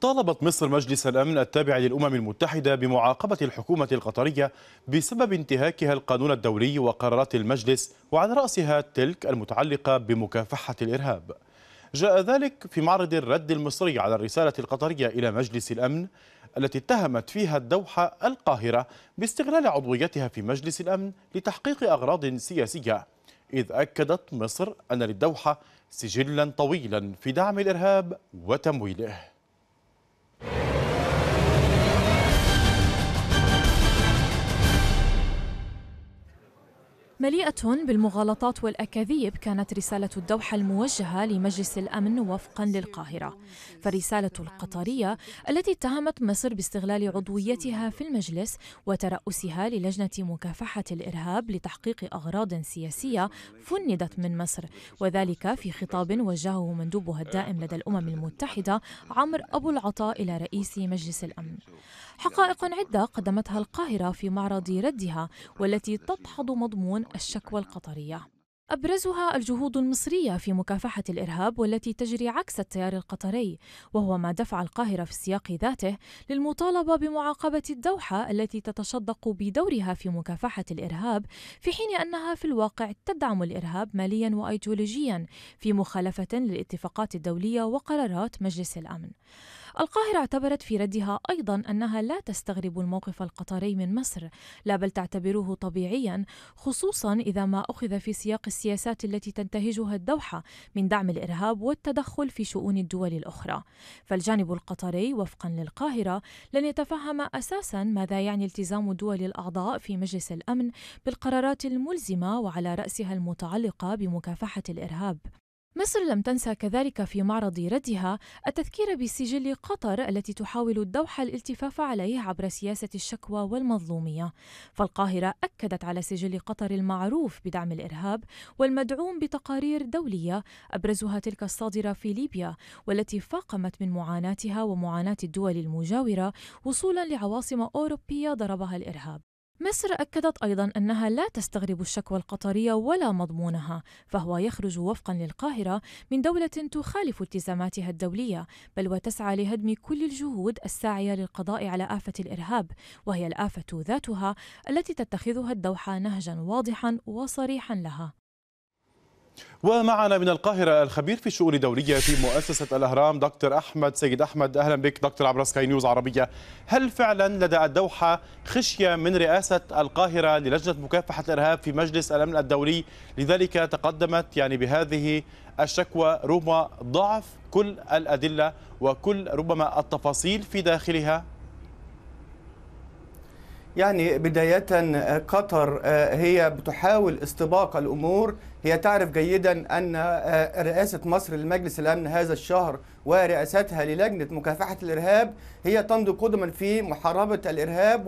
طالبت مصر مجلس الأمن التابع للأمم المتحدة بمعاقبة الحكومة القطرية بسبب انتهاكها القانون الدولي وقرارات المجلس وعلى رأسها تلك المتعلقة بمكافحة الإرهاب جاء ذلك في معرض الرد المصري على الرسالة القطرية إلى مجلس الأمن التي اتهمت فيها الدوحة القاهرة باستغلال عضويتها في مجلس الأمن لتحقيق أغراض سياسية إذ أكدت مصر أن للدوحة سجلا طويلا في دعم الإرهاب وتمويله مليئة بالمغالطات والأكاذيب كانت رسالة الدوحة الموجهة لمجلس الأمن وفقا للقاهرة فالرسالة القطرية التي اتهمت مصر باستغلال عضويتها في المجلس وترأسها للجنة مكافحة الإرهاب لتحقيق أغراض سياسية فندت من مصر وذلك في خطاب وجهه مندوبها الدائم لدى الأمم المتحدة عمرو أبو العطاء إلى رئيس مجلس الأمن حقائق عدة قدمتها القاهرة في معرض ردها والتي تدحض مضمون الشكوى القطرية أبرزها الجهود المصرية في مكافحة الإرهاب والتي تجري عكس التيار القطري، وهو ما دفع القاهرة في السياق ذاته للمطالبة بمعاقبة الدوحة التي تتشدق بدورها في مكافحة الإرهاب، في حين أنها في الواقع تدعم الإرهاب ماليا وأيديولوجيا في مخالفة للاتفاقات الدولية وقرارات مجلس الأمن. القاهرة اعتبرت في ردها أيضا أنها لا تستغرب الموقف القطري من مصر لا بل تعتبره طبيعيا خصوصا إذا ما أخذ في سياق السياسات التي تنتهجها الدوحة من دعم الإرهاب والتدخل في شؤون الدول الأخرى فالجانب القطري وفقا للقاهرة لن يتفهم أساسا ماذا يعني التزام الدول الأعضاء في مجلس الأمن بالقرارات الملزمة وعلى رأسها المتعلقة بمكافحة الإرهاب مصر لم تنسى كذلك في معرض ردها التذكير بسجل قطر التي تحاول الدوحة الالتفاف عليه عبر سياسة الشكوى والمظلومية فالقاهرة أكدت على سجل قطر المعروف بدعم الإرهاب والمدعوم بتقارير دولية أبرزها تلك الصادرة في ليبيا والتي فاقمت من معاناتها ومعاناة الدول المجاورة وصولا لعواصم أوروبية ضربها الإرهاب مصر أكدت أيضا أنها لا تستغرب الشكوى القطرية ولا مضمونها، فهو يخرج وفقا للقاهرة من دولة تخالف التزاماتها الدولية، بل وتسعى لهدم كل الجهود الساعية للقضاء على آفة الإرهاب، وهي الآفة ذاتها التي تتخذها الدوحة نهجا واضحا وصريحا لها. ومعنا من القاهرة الخبير في الشؤون الدولية في مؤسسة الأهرام دكتور أحمد سيد أحمد أهلا بك دكتور عبر سكاي نيوز عربية هل فعلا لدى الدوحة خشية من رئاسة القاهرة للجنة مكافحة الإرهاب في مجلس الأمن الدولي لذلك تقدمت يعني بهذه الشكوى رغم ضعف كل الأدلة وكل ربما التفاصيل في داخلها يعني بداية قطر آه، هي بتحاول استباق الأمور هي تعرف جيدا أن آه، رئاسة مصر لمجلس الأمن هذا الشهر ورئاستها للجنة مكافحة الإرهاب هي تمضي قدما في محاربة الإرهاب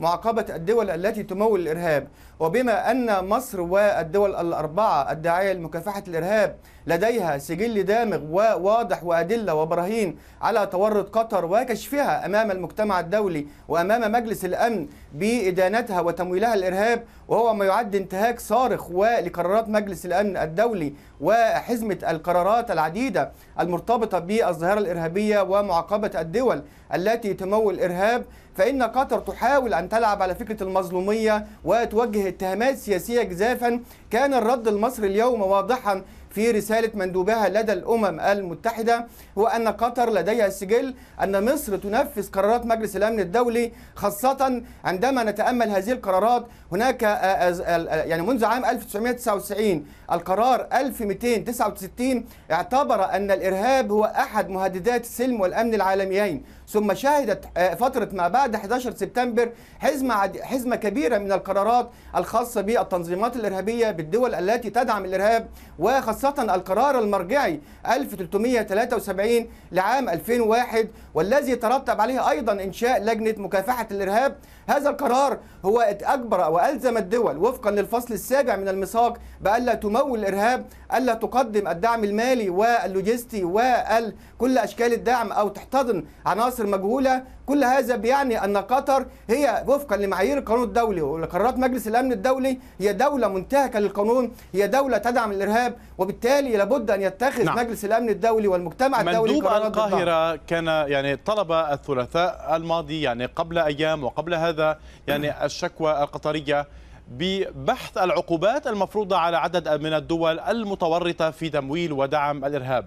ومعاقبة الدول التي تمول الإرهاب وبما أن مصر والدول الأربعة الداعية لمكافحة الإرهاب لديها سجل دامغ وواضح وأدلة وبراهين على تورط قطر وكشفها أمام المجتمع الدولي وأمام مجلس الأمن بإدانتها وتمويلها الإرهاب وهو ما يعد انتهاك صارخ ولقرارات مجلس الأمن الدولي وحزمة القرارات العديدة المرتبطة بالظاهرة الإرهابية ومعاقبة الدول التي تمول الإرهاب فإن قطر تحاول أن تلعب على فكرة المظلومية وتوجه اتهامات سياسية جزافا كان الرد المصري اليوم واضحا في رسالة مندوبها لدى الأمم المتحدة هو أن قطر لديها سجل أن مصر تنفذ قرارات مجلس الأمن الدولي خاصة عندما نتأمل هذه القرارات هناك آه، آه، آه، يعني منذ عام 1999 القرار 1269 اعتبر أن الإرهاب هو أحد مهددات السلم والأمن العالميين ثم شهدت آه، فترة ما بعد 11 سبتمبر حزمة حزمة كبيرة من القرارات الخاصة بالتنظيمات الإرهابية بالدول التي تدعم الإرهاب وخاصة القرار المرجعي 1373 لعام 2001 والذي ترتب عليه أيضا إنشاء لجنة مكافحة الإرهاب هذا القرار هو أجبر وألزم الدول وفقا للفصل السابع من الميثاق بألا تمول الإرهاب ألا تقدم الدعم المالي واللوجستي وكل أشكال الدعم أو تحتضن عناصر مجهولة كل هذا بيعني أن قطر هي وفقا لمعايير القانون الدولي ولقرارات مجلس الأمن الدولي هي دولة منتهكة للقانون هي دولة تدعم الإرهاب وبالتالي لابد أن يتخذ نعم. مجلس الأمن الدولي والمجتمع الدولي مندوب القاهرة ضد. كان يعني طلب الثلاثاء الماضي يعني قبل أيام وقبل هذا يعني نعم. الشكوى القطرية ببحث العقوبات المفروضة على عدد من الدول المتورطة في تمويل ودعم الإرهاب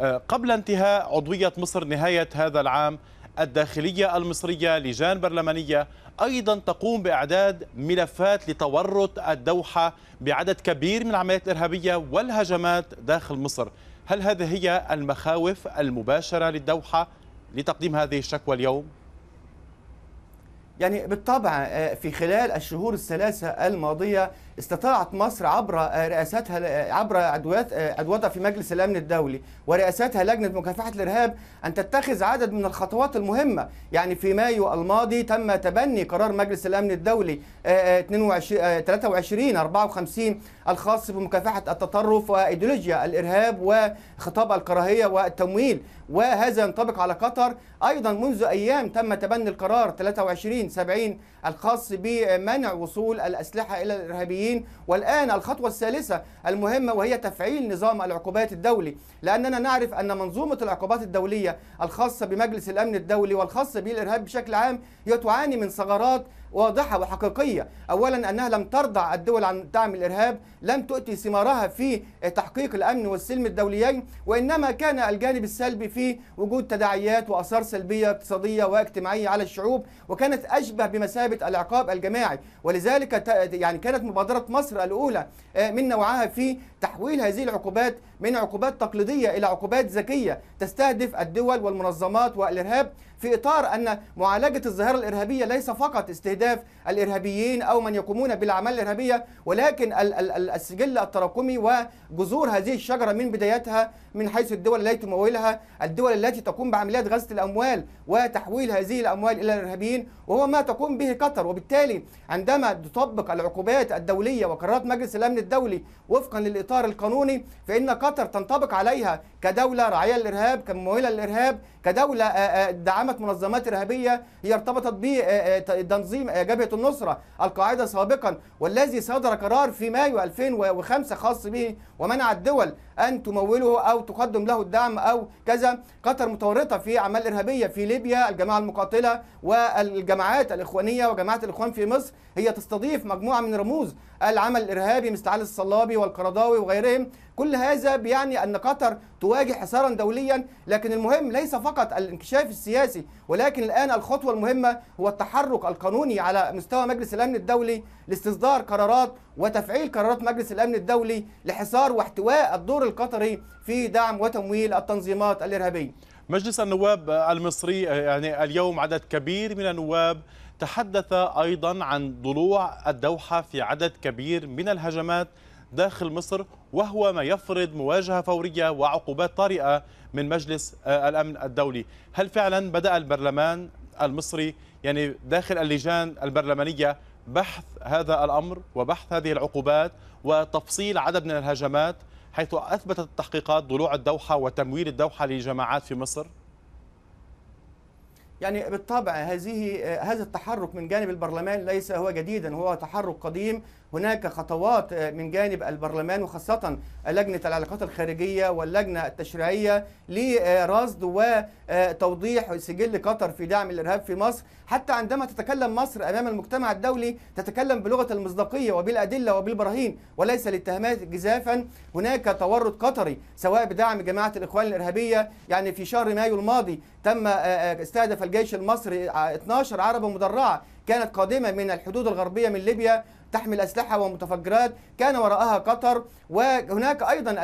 آه، قبل انتهاء عضوية مصر نهاية هذا العام الداخلية المصرية لجان برلمانية أيضا تقوم بإعداد ملفات لتورط الدوحة بعدد كبير من العمليات الإرهابية والهجمات داخل مصر هل هذه هي المخاوف المباشرة للدوحة لتقديم هذه الشكوى اليوم؟ يعني بالطبع آه، في خلال الشهور الثلاثة الماضية استطاعت مصر عبر رئاستها عبر عضوات في مجلس الامن الدولي ورئاستها لجنه مكافحه الارهاب ان تتخذ عدد من الخطوات المهمه يعني في مايو الماضي تم تبني قرار مجلس الامن الدولي 22 23 54 الخاص بمكافحه التطرف وايديولوجيا الارهاب وخطاب الكراهيه والتمويل وهذا ينطبق على قطر ايضا منذ ايام تم تبني القرار 23 70 الخاص بمنع وصول الاسلحه الى الارهابيين الدوليين والآن الخطوة الثالثة المهمة وهي تفعيل نظام العقوبات الدولي لأننا نعرف أن منظومة العقوبات الدولية الخاصة بمجلس الأمن الدولي والخاصة بالإرهاب بشكل عام هي تعاني من ثغرات واضحة وحقيقية أولا أنها لم ترضع الدول عن دعم الإرهاب لم تؤتي ثمارها في تحقيق الأمن والسلم الدوليين وإنما كان الجانب السلبي في وجود تداعيات وأثار سلبية اقتصادية واجتماعية على الشعوب وكانت أشبه بمثابة العقاب الجماعي ولذلك يعني كانت مبادرة مصر الأولى آه، من نوعها في تحويل هذه العقوبات من عقوبات تقليدية إلى عقوبات ذكية تستهدف الدول والمنظمات والإرهاب في إطار أن معالجة الظاهرة الإرهابية ليس فقط استهداف الإرهابيين أو من يقومون بالأعمال الإرهابية ولكن السجل التراكمي وجذور هذه الشجرة من بدايتها من حيث الدول التي تمولها الدول التي تقوم بعمليات غزة الأموال وتحويل هذه الأموال إلى الإرهابيين وهو ما تقوم به قطر وبالتالي عندما تطبق العقوبات الدولية وقرارات مجلس الأمن الدولي وفقا للإطار القانوني فإن قطر قطر تنطبق عليها كدولة راعية للإرهاب كممولة للإرهاب كدولة دعمت منظمات إرهابية هي ارتبطت بتنظيم جبهة النصرة القاعدة سابقا والذي صدر قرار في مايو 2005 خاص به ومنع الدول ان تموله او تقدم له الدعم او كذا قطر متورطه في اعمال ارهابيه في ليبيا الجماعه المقاتله والجماعات الاخوانيه وجماعه الاخوان في مصر هي تستضيف مجموعه من رموز العمل الارهابي مثل علي الصلابي والقرضاوي وغيرهم كل هذا بيعني ان قطر تواجه حصارا دوليا لكن المهم ليس فقط الانكشاف السياسي ولكن الان الخطوه المهمه هو التحرك القانوني على مستوى مجلس الامن الدولي لاستصدار قرارات وتفعيل قرارات مجلس الامن الدولي لحصار واحتواء الدور القطري في دعم وتمويل التنظيمات الإرهابية مجلس النواب المصري يعني اليوم عدد كبير من النواب تحدث أيضا عن ضلوع الدوحة في عدد كبير من الهجمات داخل مصر وهو ما يفرض مواجهة فورية وعقوبات طارئة من مجلس آه، الأمن الدولي هل فعلا بدأ البرلمان المصري يعني داخل اللجان البرلمانية بحث هذا الأمر وبحث هذه العقوبات وتفصيل عدد من الهجمات حيث أثبتت التحقيقات ضلوع الدوحة وتمويل الدوحة لجماعات في مصر؟ يعني بالطبع هذه آه، هذا التحرك من جانب البرلمان ليس هو جديدا هو تحرك قديم هناك خطوات آه، من جانب البرلمان وخاصة لجنة العلاقات الخارجية واللجنة التشريعية لرصد وتوضيح سجل قطر في دعم الإرهاب في مصر حتى عندما تتكلم مصر أمام المجتمع الدولي تتكلم بلغة المصداقية وبالأدلة وبالبراهين وليس الاتهامات جزافا هناك تورط قطري سواء بدعم جماعة الإخوان الإرهابية يعني في شهر مايو الماضي تم آه، آه، استهدف الجيش المصري 12 عربة مدرعة كانت قادمة من الحدود الغربية من ليبيا تحمل أسلحة ومتفجرات كان وراءها قطر وهناك أيضا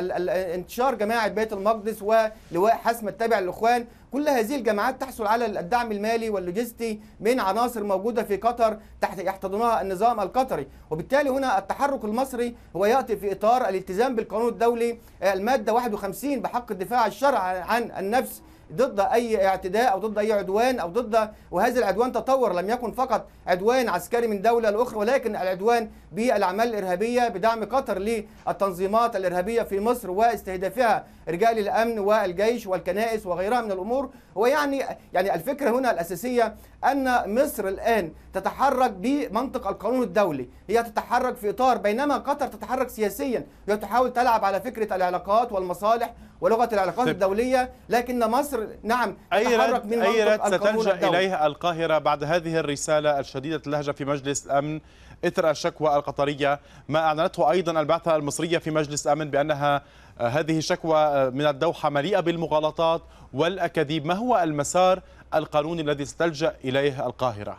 انتشار جماعة بيت المقدس ولواء حسم التابع للإخوان كل هذه الجماعات تحصل على الدعم المالي واللوجستي من عناصر موجودة في قطر تحت يحتضنها النظام القطري وبالتالي هنا التحرك المصري هو يأتي في إطار الالتزام بالقانون الدولي المادة 51 بحق الدفاع الشرع عن النفس ضد اي اعتداء او ضد اي عدوان او ضد وهذا العدوان تطور لم يكن فقط عدوان عسكري من دوله لاخرى ولكن العدوان بالاعمال الارهابيه بدعم قطر للتنظيمات الارهابيه في مصر واستهدافها رجال الامن والجيش والكنائس وغيرها من الامور ويعني يعني الفكره هنا الاساسيه ان مصر الان تتحرك بمنطق القانون الدولي هي تتحرك في اطار بينما قطر تتحرك سياسيا هي تحاول تلعب على فكره العلاقات والمصالح ولغه العلاقات طيب. الدوليه لكن مصر نعم اي رد من اي رد ستلجا اليه القاهره بعد هذه الرساله الشديده اللهجه في مجلس الامن اثر الشكوى القطريه ما اعلنته ايضا البعثه المصريه في مجلس الامن بانها آه، هذه الشكوى آه، من الدوحه مليئه بالمغالطات والاكاذيب ما هو المسار القانوني الذي ستلجا اليه القاهره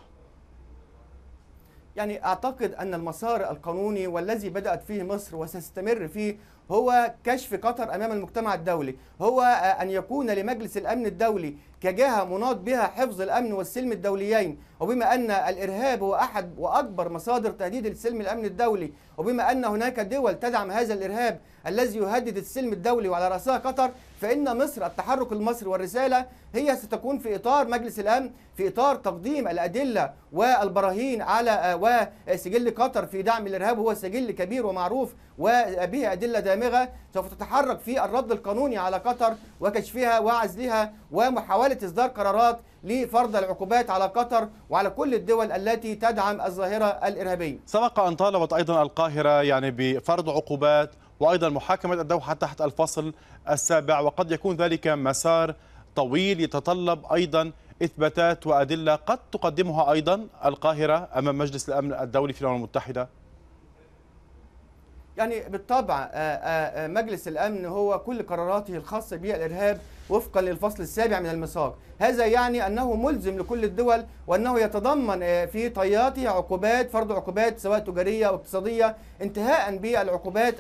يعني اعتقد ان المسار القانوني والذي بدات فيه مصر وستستمر فيه هو كشف قطر امام المجتمع الدولي هو آه، ان يكون لمجلس الامن الدولي كجهه مناط بها حفظ الامن والسلم الدوليين وبما ان الارهاب هو احد واكبر مصادر تهديد السلم الامن الدولي وبما ان هناك دول تدعم هذا الارهاب الذي يهدد السلم الدولي وعلى راسها قطر فان مصر التحرك المصري والرساله هي ستكون في اطار مجلس الامن في اطار تقديم الادله والبراهين على آه، وسجل قطر في دعم الارهاب هو سجل كبير ومعروف وبه ادله دامغة سوف تتحرك في الرد القانوني على قطر وكشفها وعزلها ومحاولة إصدار قرارات لفرض العقوبات على قطر وعلى كل الدول التي تدعم الظاهرة الإرهابية سبق أن طالبت أيضا القاهرة يعني بفرض عقوبات وأيضا محاكمة الدوحة تحت الفصل السابع وقد يكون ذلك مسار طويل يتطلب أيضا إثباتات وأدلة قد تقدمها أيضا القاهرة أمام مجلس الأمن الدولي في الأمم المتحدة يعني بالطبع آه، آه، آه، مجلس الامن هو كل قراراته الخاصه بالارهاب وفقا للفصل السابع من المساق هذا يعني أنه ملزم لكل الدول وأنه يتضمن آه، في طياته عقوبات فرض عقوبات سواء تجارية أو اقتصادية انتهاء بالعقوبات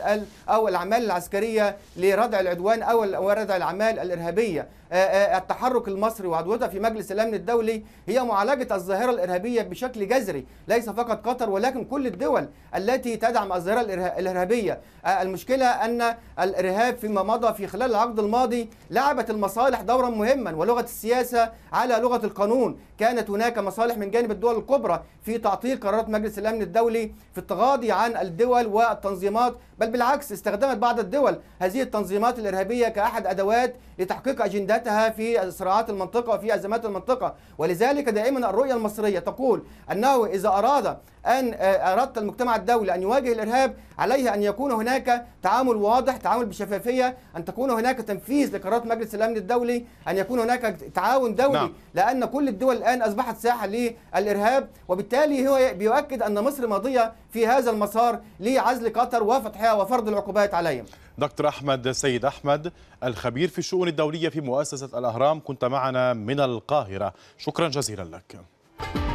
أو الأعمال العسكرية لردع العدوان أو ردع الأعمال الإرهابية آه، آه، التحرك المصري وعدوته في مجلس الأمن الدولي هي معالجة الظاهرة الإرهابية بشكل جذري ليس فقط قطر ولكن كل الدول التي تدعم الظاهرة الإرهابية المشكلة أن الإرهاب فيما مضى في خلال العقد الماضي لعبت المصالح دورا مهما ولغة السياسة على لغة القانون كانت هناك مصالح من جانب الدول الكبرى في تعطيل قرارات مجلس الامن الدولي في التغاضي عن الدول والتنظيمات بل بالعكس استخدمت بعض الدول هذه التنظيمات الارهابيه كاحد ادوات لتحقيق اجندتها في صراعات المنطقه وفي ازمات المنطقه ولذلك دائما الرؤيه المصريه تقول انه اذا اراد ان آه، اردت المجتمع الدولي ان يواجه الارهاب عليه ان يكون هناك تعامل واضح تعامل بشفافيه ان تكون هناك تنفيذ لقرارات مجلس الامن الدولي ان يكون هناك تعاون دولي نعم. لان كل الدول الآن أصبحت ساحة للإرهاب وبالتالي هو بيؤكد أن مصر ماضية في هذا المسار لعزل قطر وفتحها وفرض العقوبات عليهم دكتور أحمد سيد أحمد الخبير في الشؤون الدولية في مؤسسة الأهرام كنت معنا من القاهرة شكرا جزيلا لك